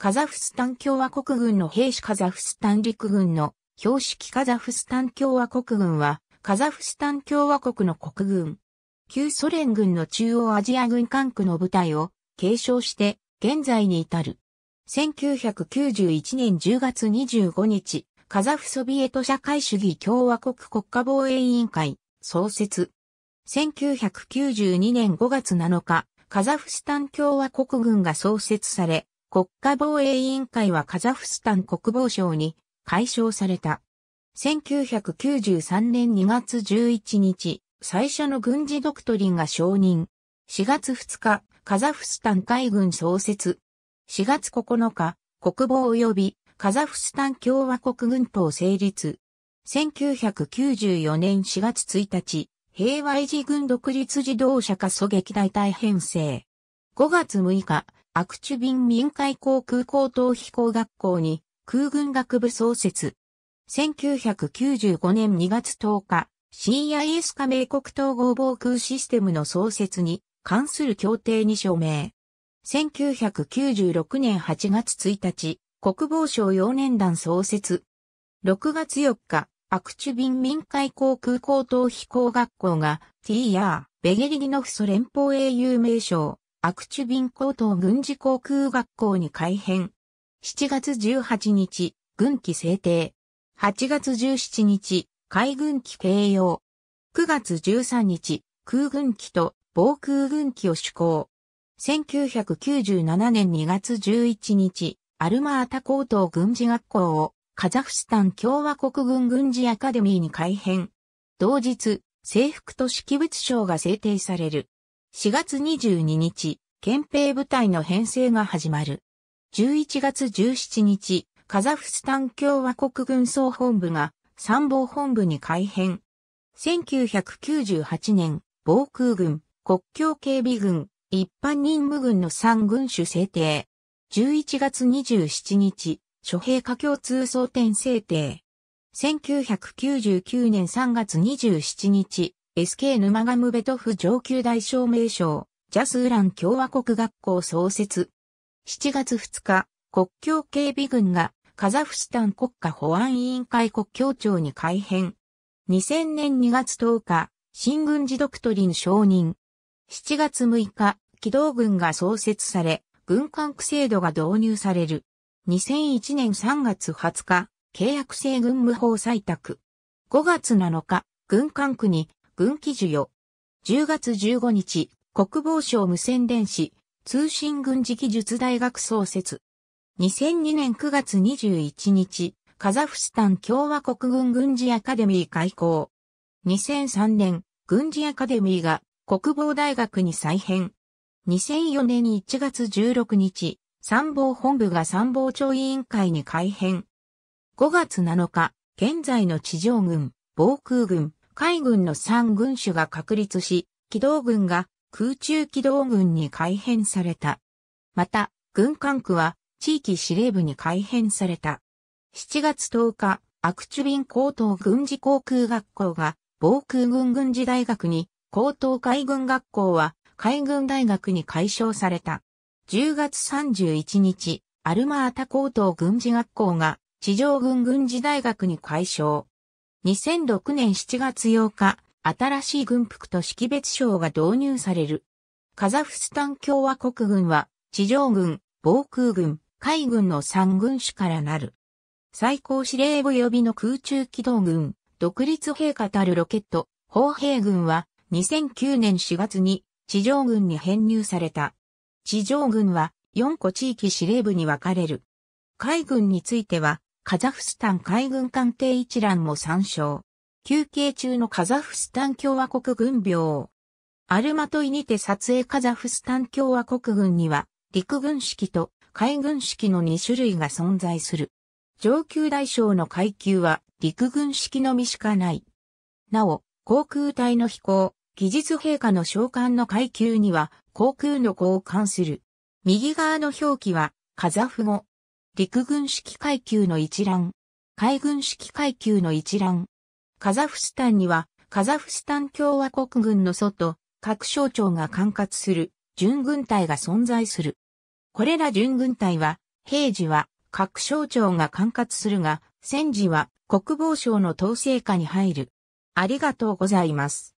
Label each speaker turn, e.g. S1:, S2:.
S1: カザフスタン共和国軍の兵士カザフスタン陸軍の標識カザフスタン共和国軍は、カザフスタン共和国の国軍。旧ソ連軍の中央アジア軍管区の部隊を継承して現在に至る。1991年10月25日、カザフソビエト社会主義共和国国家防衛委員会創設。1992年5月7日、カザフスタン共和国軍が創設され、国家防衛委員会はカザフスタン国防省に解消された。1993年2月11日、最初の軍事ドクトリンが承認。4月2日、カザフスタン海軍創設。4月9日、国防及びカザフスタン共和国軍法成立。1994年4月1日、平和維持軍独立自動車化狙撃大隊編成。5月6日、アクチュビン民海航空高等飛行学校に空軍学部創設。1995年2月10日、CIS 加盟国統合防空システムの創設に関する協定に署名。1996年8月1日、国防省幼年団創設。6月4日、アクチュビン民海航空高等飛行学校が TR ベゲリギノフソ連邦英雄名称アクチュビン高等軍事航空学校に改編。7月18日、軍機制定。8月17日、海軍機掲揚。9月13日、空軍機と防空軍機を施行。1997年2月11日、アルマータ高等軍事学校をカザフスタン共和国軍軍事アカデミーに改編。同日、制服と識別賞が制定される。4月22日、憲兵部隊の編成が始まる。11月17日、カザフスタン共和国軍総本部が参謀本部に改編。1998年、防空軍、国境警備軍、一般任務軍の3軍種制定。11月27日、諸兵科共通総点制定。1999年3月27日、SK 沼ガムベトフ上級大証明賞、ジャスウラン共和国学校創設。7月2日、国境警備軍がカザフスタン国家保安委員会国境庁に改編。2000年2月10日、新軍事ドクトリン承認。7月6日、機動軍が創設され、軍管区制度が導入される。2001年3月20日、契約制軍務法採択。5月7日、軍管区に軍記授与。10月15日、国防省無線電子、通信軍事技術大学創設。2002年9月21日、カザフスタン共和国軍軍事アカデミー開校。2003年、軍事アカデミーが国防大学に再編。2004年1月16日、参謀本部が参謀長委員会に改編。5月7日、現在の地上軍、防空軍、海軍の3軍種が確立し、機動軍が空中機動軍に改編された。また、軍管区は地域司令部に改編された。7月10日、アクチュビン高等軍事航空学校が防空軍軍事大学に、高等海軍学校は海軍大学に改称された。10月31日、アルマータ高等軍事学校が地上軍軍事大学に改称。2006年7月8日、新しい軍服と識別証が導入される。カザフスタン共和国軍は、地上軍、防空軍、海軍の3軍種からなる。最高司令部予備の空中機動軍、独立兵科たるロケット、砲兵軍は、2009年4月に地上軍に編入された。地上軍は4個地域司令部に分かれる。海軍については、カザフスタン海軍艦艇一覧も参照。休憩中のカザフスタン共和国軍病。アルマトイにて撮影カザフスタン共和国軍には、陸軍式と海軍式の2種類が存在する。上級大将の階級は陸軍式のみしかない。なお、航空隊の飛行、技術陛下の召喚の階級には航空の子を関する。右側の表記はカザフ語、陸軍式階級の一覧、海軍式階級の一覧。カザフスタンには、カザフスタン共和国軍の外、各省庁が管轄する、準軍隊が存在する。これら準軍隊は、平時は各省庁が管轄するが、戦時は国防省の統制下に入る。ありがとうございます。